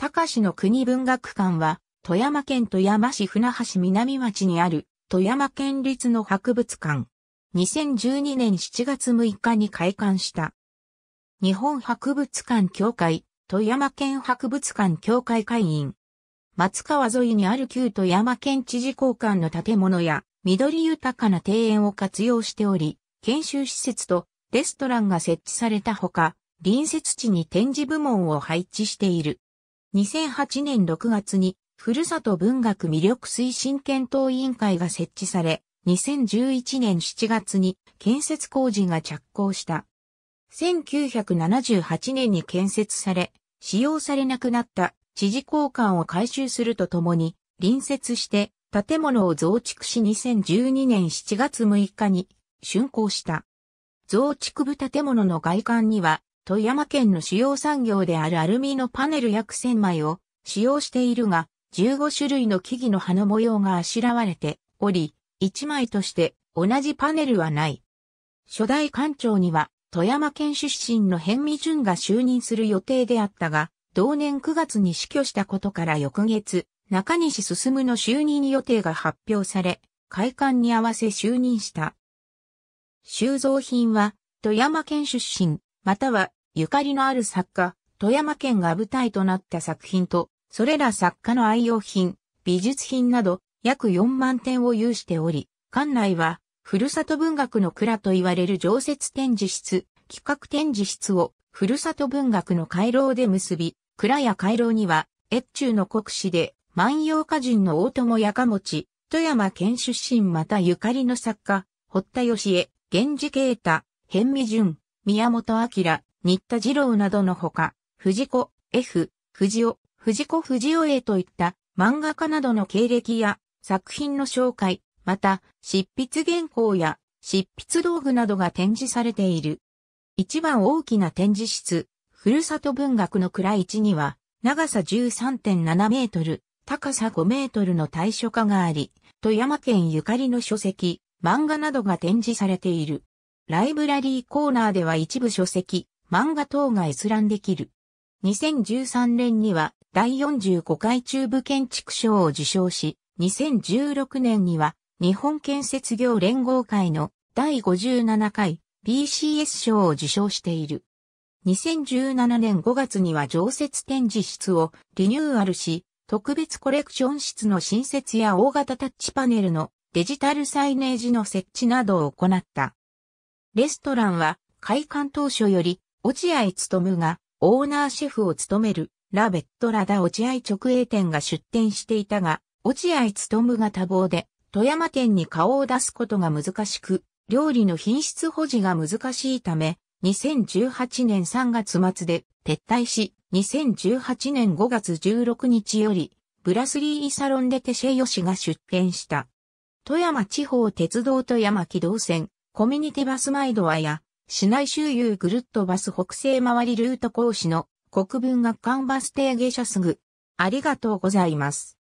高市の国文学館は、富山県富山市船橋南町にある、富山県立の博物館。2012年7月6日に開館した。日本博物館協会、富山県博物館協会会員。松川沿いにある旧富山県知事公館の建物や、緑豊かな庭園を活用しており、研修施設とレストランが設置されたほか、隣接地に展示部門を配置している。2008年6月に、ふるさと文学魅力推進検討委員会が設置され、2011年7月に建設工事が着工した。1978年に建設され、使用されなくなった知事交換を回収するとともに、隣接して建物を増築し2012年7月6日に竣工した。増築部建物の外観には富山県の主要産業であるアルミのパネル約1000枚を使用しているが、15種類の木々の葉の模様があしらわれており、1枚として同じパネルはない。初代館長には、富山県出身の辺美淳が就任する予定であったが、同年9月に死去したことから翌月、中西進の就任予定が発表され、開館に合わせ就任した。収蔵品は、富山県出身、またはゆかりのある作家、富山県が舞台となった作品と、それら作家の愛用品、美術品など約4万点を有しており、館内は、ふるさと文学の蔵と言われる常設展示室、企画展示室を、ふるさと文学の回廊で結び、蔵や回廊には、越中の国史で、万葉歌人の大友やかもち、富山県出身またゆかりの作家、堀田義恵、源氏啓太、辺美淳、宮本明、新田二郎などのほか、藤子、F、藤尾、藤子藤尾 A といった漫画家などの経歴や作品の紹介、また、執筆原稿や執筆道具などが展示されている。一番大きな展示室、ふるさと文学の蔵一には、長さ13.7メートル、高さ5メートルの対書化があり、富山県ゆかりの書籍、漫画などが展示されている。ライブラリーコーナーでは一部書籍、漫画等が閲覧できる。2013年には第45回中部建築賞を受賞し、2016年には日本建設業連合会の第57回 BCS 賞を受賞している。2017年5月には常設展示室をリニューアルし、特別コレクション室の新設や大型タッチパネルのデジタルサイネージの設置などを行った。レストランは開館当初より落合務がオーナーシェフを務めるラベットラダ落合直営店が出店していたが、落合務が多忙で富山店に顔を出すことが難しく、料理の品質保持が難しいため、2018年3月末で撤退し、2018年5月16日より、ブラスリーサロンでテシェヨシが出店した。富山地方鉄道富山機道線、コミュニティバスマイドアや、市内周遊ぐるっとバス北西回りルート講師の国文学館バス停下車すぐ。ありがとうございます。